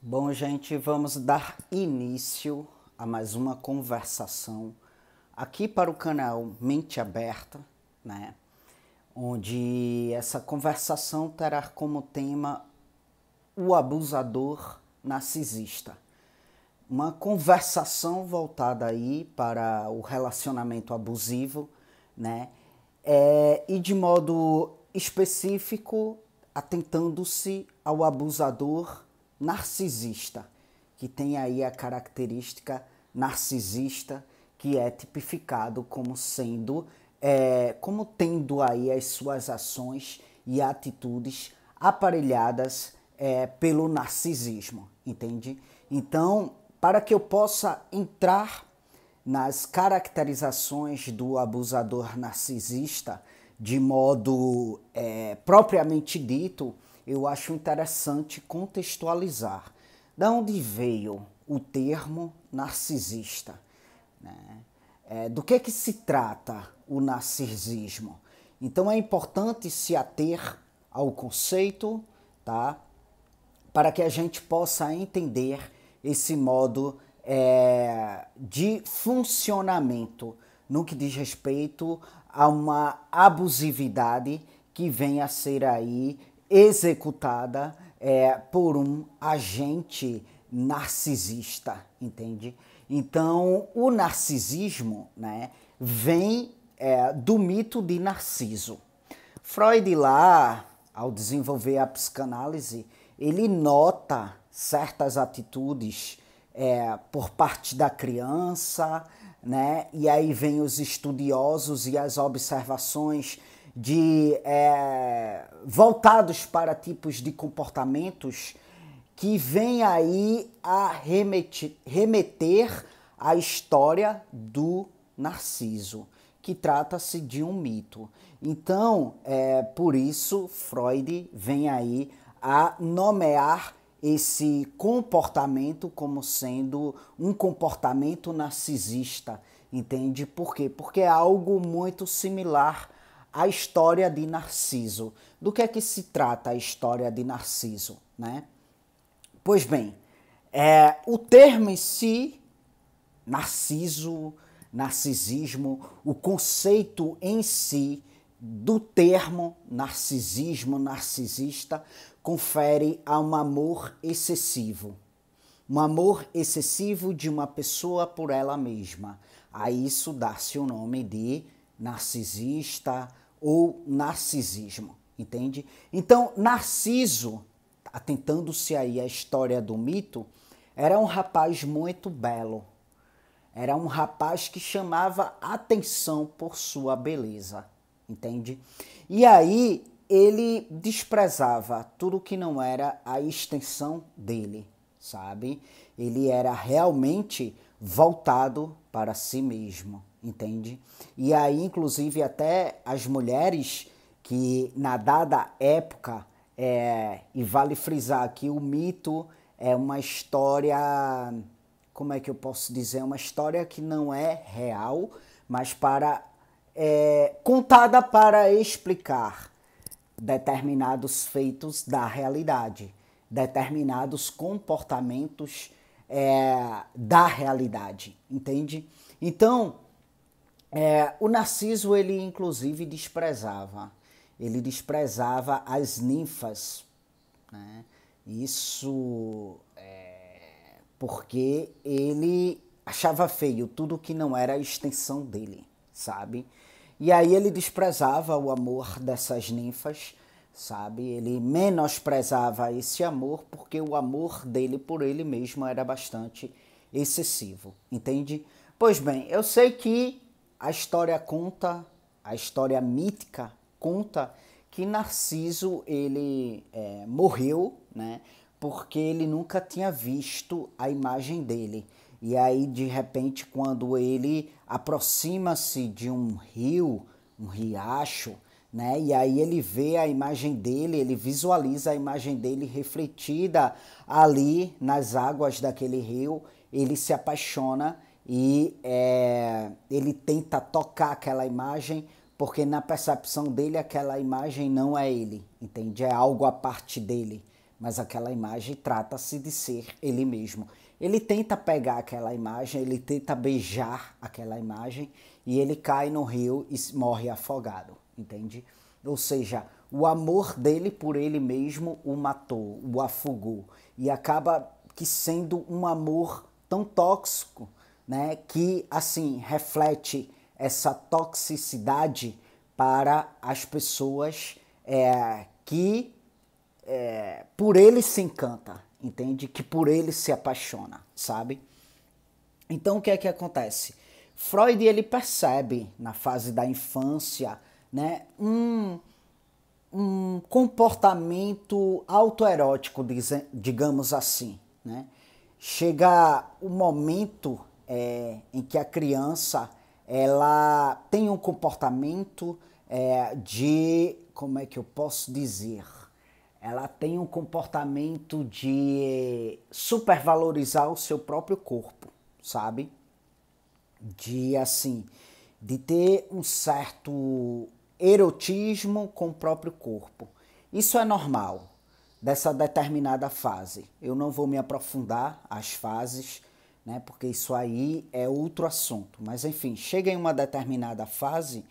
Bom, gente, vamos dar início a mais uma conversação aqui para o canal Mente Aberta, né? Onde essa conversação terá como tema o abusador narcisista. Uma conversação voltada aí para o relacionamento abusivo, né? É, e de modo específico, atentando-se ao abusador narcisista narcisista, que tem aí a característica narcisista que é tipificado como sendo, é, como tendo aí as suas ações e atitudes aparelhadas é, pelo narcisismo, entende? Então, para que eu possa entrar nas caracterizações do abusador narcisista de modo é, propriamente dito, eu acho interessante contextualizar da onde veio o termo narcisista, né? é, do que é que se trata o narcisismo. Então é importante se ater ao conceito, tá? Para que a gente possa entender esse modo é, de funcionamento no que diz respeito a uma abusividade que vem a ser aí executada é, por um agente narcisista, entende? Então, o narcisismo né, vem é, do mito de Narciso. Freud, lá, ao desenvolver a psicanálise, ele nota certas atitudes é, por parte da criança, né? E aí vem os estudiosos e as observações de é, voltados para tipos de comportamentos que vem aí a remeter, remeter à história do Narciso, que trata-se de um mito. Então, é, por isso, Freud vem aí a nomear esse comportamento como sendo um comportamento narcisista, entende? Por quê? Porque é algo muito similar a história de Narciso. Do que é que se trata a história de Narciso? Né? Pois bem, é, o termo em si, Narciso, narcisismo, o conceito em si do termo narcisismo, narcisista, confere a um amor excessivo. Um amor excessivo de uma pessoa por ela mesma. A isso dá-se o nome de narcisista ou narcisismo, entende? Então, Narciso, atentando-se aí à história do mito, era um rapaz muito belo. Era um rapaz que chamava atenção por sua beleza, entende? E aí ele desprezava tudo que não era a extensão dele, sabe? Ele era realmente voltado para si mesmo entende? E aí, inclusive, até as mulheres que, na dada época, é, e vale frisar que o mito é uma história, como é que eu posso dizer? É uma história que não é real, mas para é, contada para explicar determinados feitos da realidade, determinados comportamentos é, da realidade, entende? Então, é, o Narciso, ele inclusive desprezava, ele desprezava as ninfas, né? Isso é porque ele achava feio tudo que não era a extensão dele, sabe? E aí ele desprezava o amor dessas ninfas, sabe? Ele menosprezava esse amor porque o amor dele por ele mesmo era bastante excessivo, entende? Pois bem, eu sei que a história conta, a história mítica conta que Narciso ele é, morreu, né? Porque ele nunca tinha visto a imagem dele. E aí de repente quando ele aproxima-se de um rio, um riacho, né? E aí ele vê a imagem dele, ele visualiza a imagem dele refletida ali nas águas daquele rio, ele se apaixona e é, ele tenta tocar aquela imagem porque na percepção dele aquela imagem não é ele, entende? É algo a parte dele, mas aquela imagem trata-se de ser ele mesmo. Ele tenta pegar aquela imagem, ele tenta beijar aquela imagem e ele cai no rio e morre afogado, entende? Ou seja, o amor dele por ele mesmo o matou, o afogou e acaba que sendo um amor tão tóxico né, que assim reflete essa toxicidade para as pessoas é, que é, por ele se encanta, entende? Que por ele se apaixona, sabe? Então o que é que acontece? Freud ele percebe na fase da infância, né, um, um comportamento autoerótico, digamos assim, né? Chega o momento é, em que a criança ela tem um comportamento é, de como é que eu posso dizer ela tem um comportamento de supervalorizar o seu próprio corpo sabe de assim de ter um certo erotismo com o próprio corpo isso é normal dessa determinada fase eu não vou me aprofundar as fases né? Porque isso aí é outro assunto. Mas enfim, chega em uma determinada fase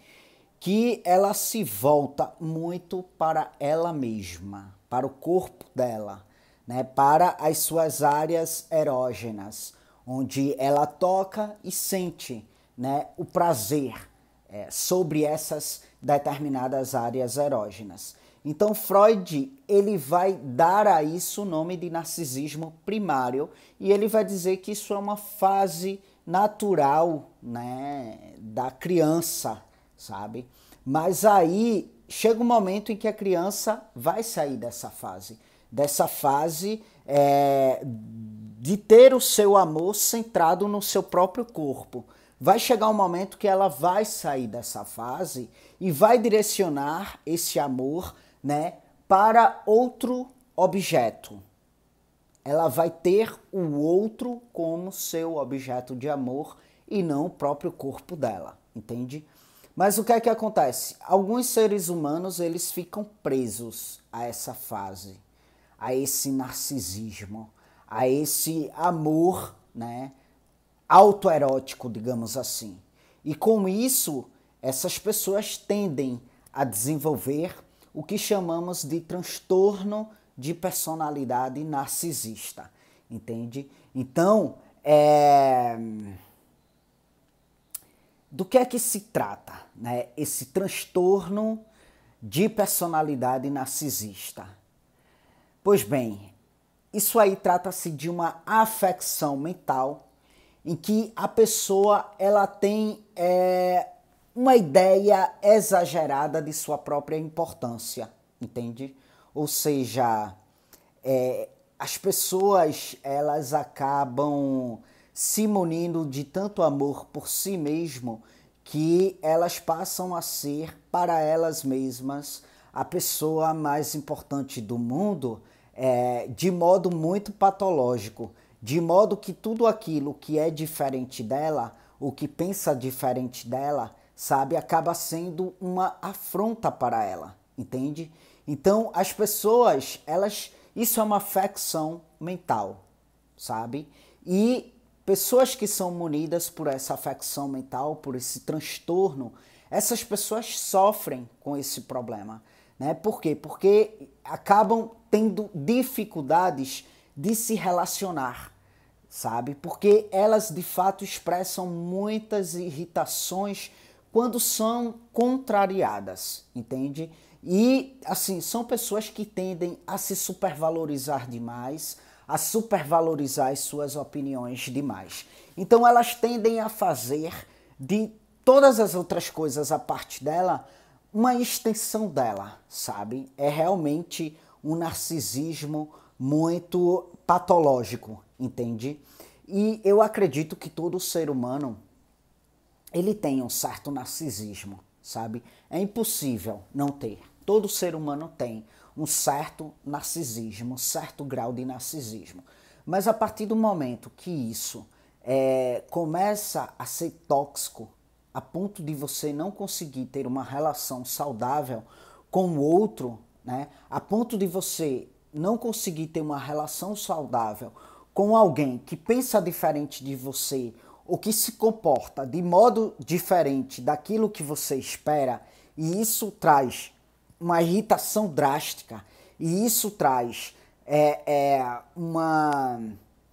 que ela se volta muito para ela mesma, para o corpo dela, né? Para as suas áreas erógenas, onde ela toca e sente, né? O prazer é, sobre essas determinadas áreas erógenas. Então Freud ele vai dar a isso o nome de narcisismo primário e ele vai dizer que isso é uma fase natural, né, da criança, sabe? Mas aí chega um momento em que a criança vai sair dessa fase, dessa fase é, de ter o seu amor centrado no seu próprio corpo. Vai chegar um momento que ela vai sair dessa fase e vai direcionar esse amor né, para outro objeto. Ela vai ter o outro como seu objeto de amor e não o próprio corpo dela, entende? Mas o que é que acontece? Alguns seres humanos eles ficam presos a essa fase, a esse narcisismo, a esse amor, né, autoerótico, digamos assim. E com isso, essas pessoas tendem a desenvolver o que chamamos de transtorno de personalidade narcisista, entende? Então, é... do que é que se trata, né? Esse transtorno de personalidade narcisista. Pois bem, isso aí trata-se de uma afecção mental em que a pessoa ela tem é, uma ideia exagerada de sua própria importância, entende? Ou seja, é, as pessoas elas acabam se munindo de tanto amor por si mesmo que elas passam a ser para elas mesmas a pessoa mais importante do mundo é, de modo muito patológico, de modo que tudo aquilo que é diferente dela, o que pensa diferente dela, sabe, acaba sendo uma afronta para ela, entende? Então, as pessoas, elas, isso é uma facção mental, sabe? E pessoas que são munidas por essa facção mental, por esse transtorno, essas pessoas sofrem com esse problema, né? Por quê? Porque acabam tendo dificuldades de se relacionar, sabe? Porque elas de fato expressam muitas irritações quando são contrariadas, entende? E assim, são pessoas que tendem a se supervalorizar demais, a supervalorizar as suas opiniões demais. Então elas tendem a fazer de todas as outras coisas a parte dela uma extensão dela, sabe? É realmente um narcisismo muito patológico, entende? E eu acredito que todo ser humano ele tem um certo narcisismo, sabe? É impossível não ter. Todo ser humano tem um certo narcisismo, um certo grau de narcisismo. Mas a partir do momento que isso é, começa a ser tóxico, a ponto de você não conseguir ter uma relação saudável com o outro, né? a ponto de você não conseguir ter uma relação saudável com alguém que pensa diferente de você o que se comporta de modo diferente daquilo que você espera, e isso traz uma irritação drástica, e isso traz é, é, uma.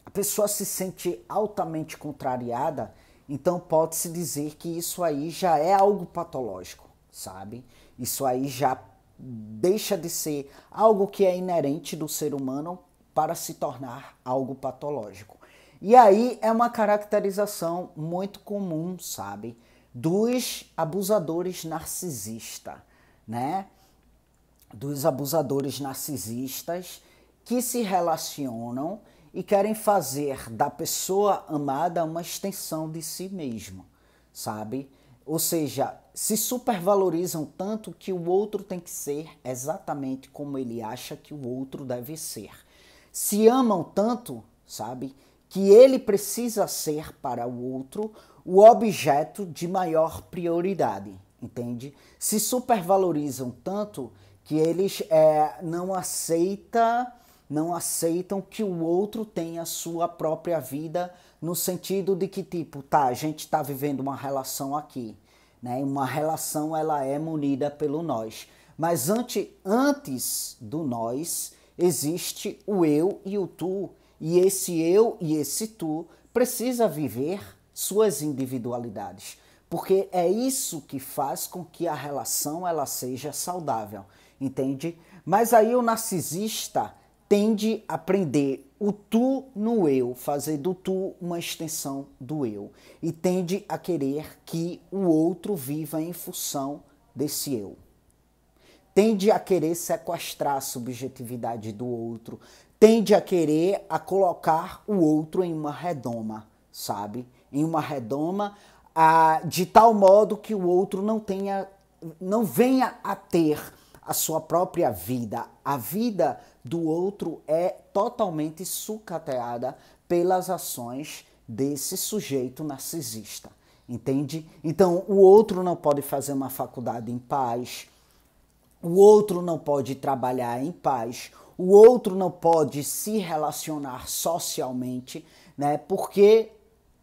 A pessoa se sente altamente contrariada, então pode-se dizer que isso aí já é algo patológico, sabe? Isso aí já deixa de ser algo que é inerente do ser humano para se tornar algo patológico. E aí é uma caracterização muito comum, sabe, dos abusadores narcisistas, né? Dos abusadores narcisistas que se relacionam e querem fazer da pessoa amada uma extensão de si mesmo, sabe? Ou seja, se supervalorizam tanto que o outro tem que ser exatamente como ele acha que o outro deve ser. Se amam tanto, sabe? que ele precisa ser para o outro o objeto de maior prioridade, entende? Se supervalorizam tanto que eles é, não aceita não aceitam que o outro tenha a sua própria vida no sentido de que tipo tá a gente está vivendo uma relação aqui né uma relação ela é munida pelo nós mas ante, antes do nós existe o eu e o tu e esse eu e esse tu precisa viver suas individualidades, porque é isso que faz com que a relação ela seja saudável, entende? Mas aí o narcisista tende a prender o tu no eu, fazer do tu uma extensão do eu, e tende a querer que o outro viva em função desse eu. Tende a querer sequestrar a subjetividade do outro, tende a querer a colocar o outro em uma redoma, sabe? Em uma redoma a, de tal modo que o outro não tenha, não venha a ter a sua própria vida. A vida do outro é totalmente sucateada pelas ações desse sujeito narcisista, entende? Então, o outro não pode fazer uma faculdade em paz, o outro não pode trabalhar em paz, o outro não pode se relacionar socialmente, né? Porque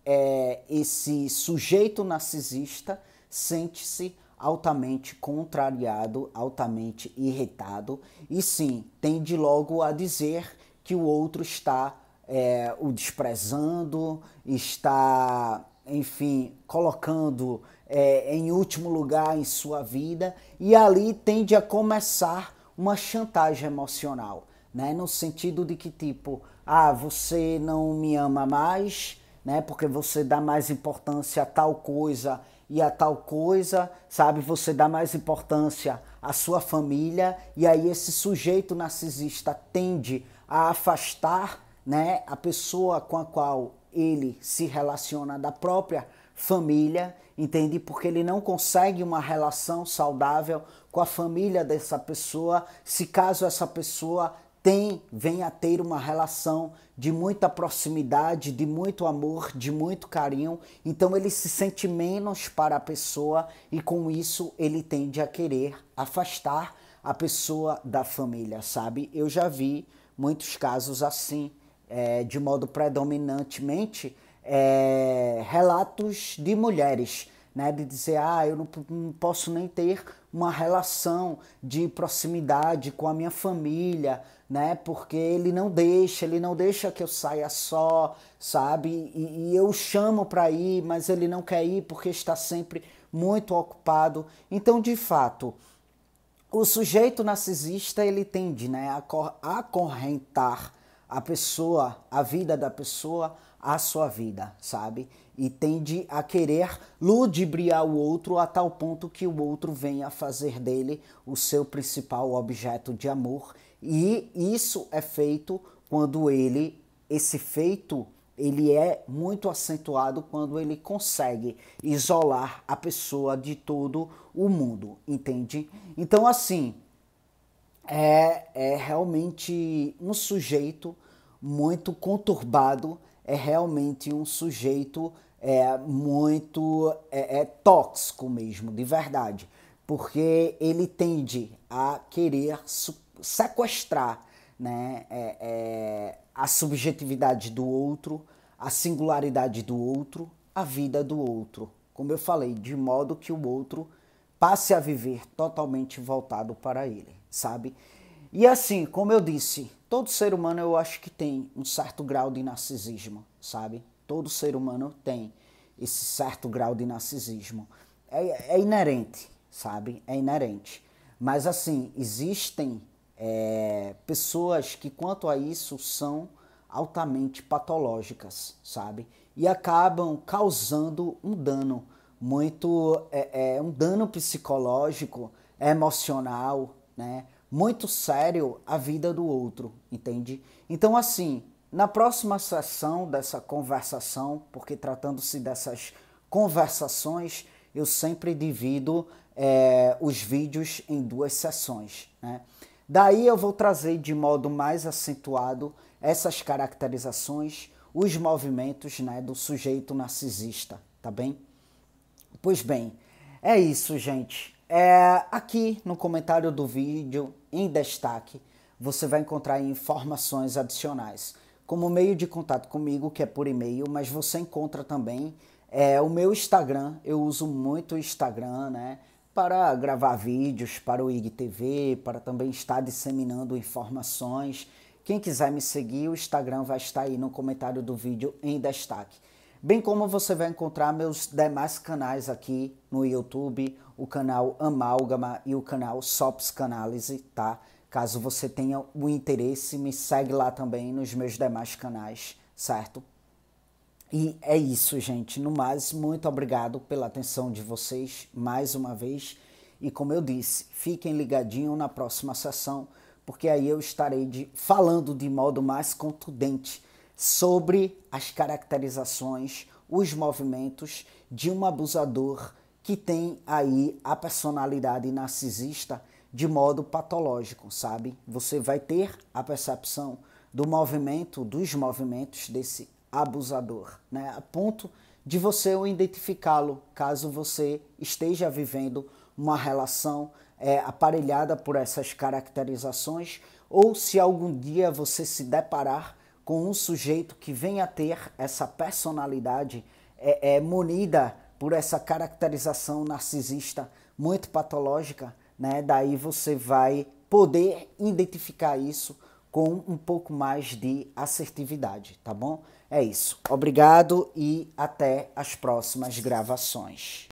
é, esse sujeito narcisista sente-se altamente contrariado, altamente irritado e sim tende logo a dizer que o outro está é, o desprezando, está, enfim, colocando é, em último lugar em sua vida e ali tende a começar uma chantagem emocional, né? No sentido de que tipo, ah, você não me ama mais, né? Porque você dá mais importância a tal coisa e a tal coisa, sabe? Você dá mais importância à sua família e aí esse sujeito narcisista tende a afastar, né, a pessoa com a qual ele se relaciona da própria família Entendi porque ele não consegue uma relação saudável com a família dessa pessoa, se caso essa pessoa tem, venha a ter uma relação de muita proximidade, de muito amor, de muito carinho. Então ele se sente menos para a pessoa e com isso ele tende a querer afastar a pessoa da família, sabe? Eu já vi muitos casos assim, é, de modo predominantemente é, relatos de mulheres, né? De dizer, ah, eu não, não posso nem ter uma relação de proximidade com a minha família, né? Porque ele não deixa, ele não deixa que eu saia só, sabe? E, e eu chamo para ir, mas ele não quer ir porque está sempre muito ocupado. Então, de fato, o sujeito narcisista ele tende, né, a acorrentar a pessoa, a vida da pessoa a sua vida, sabe? E tende a querer ludibriar o outro a tal ponto que o outro venha a fazer dele o seu principal objeto de amor. E isso é feito quando ele, esse feito, ele é muito acentuado quando ele consegue isolar a pessoa de todo o mundo, entende? Então, assim, é, é realmente um sujeito muito conturbado é realmente um sujeito é, muito é, é tóxico mesmo, de verdade, porque ele tende a querer sequestrar né, é, é, a subjetividade do outro, a singularidade do outro, a vida do outro. Como eu falei, de modo que o outro passe a viver totalmente voltado para ele, sabe? E assim, como eu disse, todo ser humano eu acho que tem um certo grau de narcisismo, sabe? Todo ser humano tem esse certo grau de narcisismo. É, é inerente, sabe? É inerente. Mas assim, existem é, pessoas que, quanto a isso, são altamente patológicas, sabe? E acabam causando um dano muito, é, é um dano psicológico, emocional, né? muito sério a vida do outro, entende? Então, assim, na próxima sessão dessa conversação, porque tratando-se dessas conversações, eu sempre divido é, os vídeos em duas sessões. Né? Daí eu vou trazer de modo mais acentuado essas caracterizações, os movimentos né, do sujeito narcisista, tá bem? Pois bem, é isso, gente. É, aqui no comentário do vídeo, em destaque, você vai encontrar informações adicionais, como meio de contato comigo, que é por e-mail, mas você encontra também é, o meu Instagram. Eu uso muito o Instagram, né? Para gravar vídeos para o IGTV, para também estar disseminando informações. Quem quiser me seguir, o Instagram vai estar aí no comentário do vídeo em destaque bem como você vai encontrar meus demais canais aqui no YouTube, o canal Amálgama e o canal Sops Canálise, tá? Caso você tenha o interesse, me segue lá também nos meus demais canais, certo? E é isso, gente. No mais, muito obrigado pela atenção de vocês mais uma vez. E como eu disse, fiquem ligadinhos na próxima sessão, porque aí eu estarei de, falando de modo mais contundente sobre as caracterizações, os movimentos de um abusador que tem aí a personalidade narcisista de modo patológico, sabe? Você vai ter a percepção do movimento, dos movimentos desse abusador, né? A ponto de você o identificá-lo, caso você esteja vivendo uma relação é, aparelhada por essas caracterizações, ou se algum dia você se deparar com um sujeito que venha ter essa personalidade é, é munida por essa caracterização narcisista muito patológica, né? Daí você vai poder identificar isso com um pouco mais de assertividade, tá bom? É isso. Obrigado e até as próximas gravações.